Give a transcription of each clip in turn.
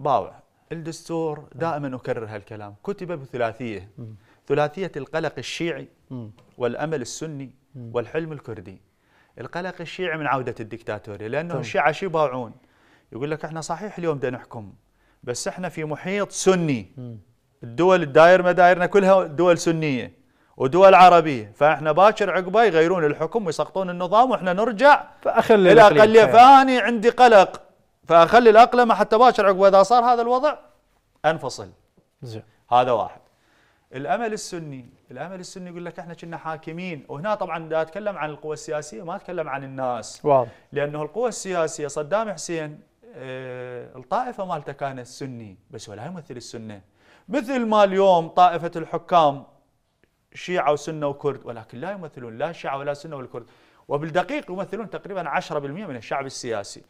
باوع الدستور دائما أكرر هالكلام كتب بثلاثية ثلاثية القلق الشيعي والأمل السني والحلم الكردي القلق الشيعي من عودة الدكتاتورية لأنه الشيعة طيب. شو يباوعون يقول لك احنا صحيح اليوم بدنا نحكم بس احنا في محيط سني الدول الدائر مدايرنا كلها دول سنية ودول عربية فاحنا باكر عقبه يغيرون الحكم ويسقطون النظام واحنا نرجع الى اقليه فاني عندي قلق فاخلي الاقلمه حتى باشر عقب اذا صار هذا الوضع انفصل زي. هذا واحد الامل السني الامل السني يقول لك احنا كنا حاكمين وهنا طبعا دا اتكلم عن القوى السياسيه ما اتكلم عن الناس واضح لانه القوى السياسيه صدام حسين اه الطائفه مالته كانت سني بس ولا يمثل السنه مثل ما اليوم طائفه الحكام شيعة وسنة وكرد ولكن لا يمثلون لا شيعة ولا سنة ولا كرد وبالدقيق يمثلون تقريبا 10% من الشعب السياسي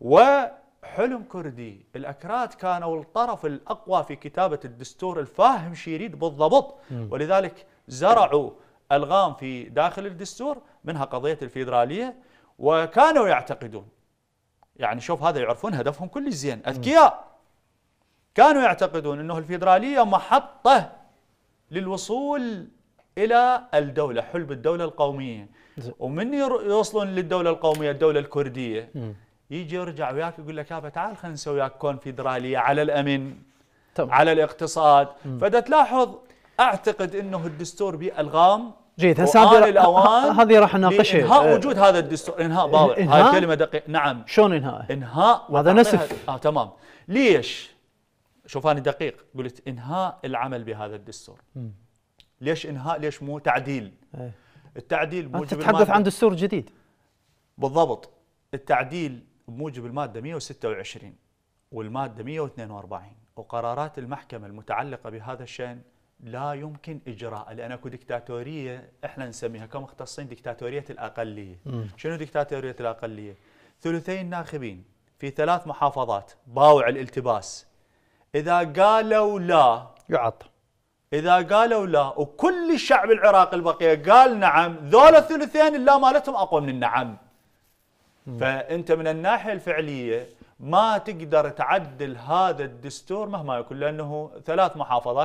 وحلم كردي الأكراد كانوا الطرف الأقوى في كتابة الدستور الفاهم شيريد بالضبط ولذلك زرعوا ألغام في داخل الدستور منها قضية الفيدرالية وكانوا يعتقدون يعني شوف هذا يعرفون هدفهم كل زين أذكياء كانوا يعتقدون أنه الفيدرالية محطة للوصول الى الدوله حلب الدوله القوميه ومن يوصلون للدوله القوميه الدوله الكرديه يجي يرجع وياك يقول لك يابا تعال خلينا نسوي وياك كونفدراليه على الامن طب. على الاقتصاد فده تلاحظ اعتقد انه الدستور به الغام جيد هسه هذه الاوان هذه راح نناقشها انهاء إيه. وجود هذا الدستور انهاء باور إنهاء؟ هاي كلمه دقيقه نعم شلون انهاء؟ انهاء هذا نسف اه تمام ليش؟ شوف انا دقيق قلت انهاء العمل بهذا الدستور ليش انهاء ليش مو تعديل أيه. التعديل بموجب انت تتحدث عن دستور جديد بالضبط التعديل بموجب الماده 126 والماده 142 وقرارات المحكمه المتعلقه بهذا الشان لا يمكن اجراء لان اكو دكتاتوريه احنا نسميها كمختصين دكتاتوريه الاقليه م. شنو دكتاتوريه الاقليه ثلثي الناخبين في ثلاث محافظات باوع الالتباس اذا قالوا لا يعطل إذا قالوا لا وكل الشعب العراقي البقية قال نعم ذول الثلثين اللا مالتهم أقوى من النعم فأنت من الناحية الفعلية ما تقدر تعدل هذا الدستور مهما يكون لأنه ثلاث محافظات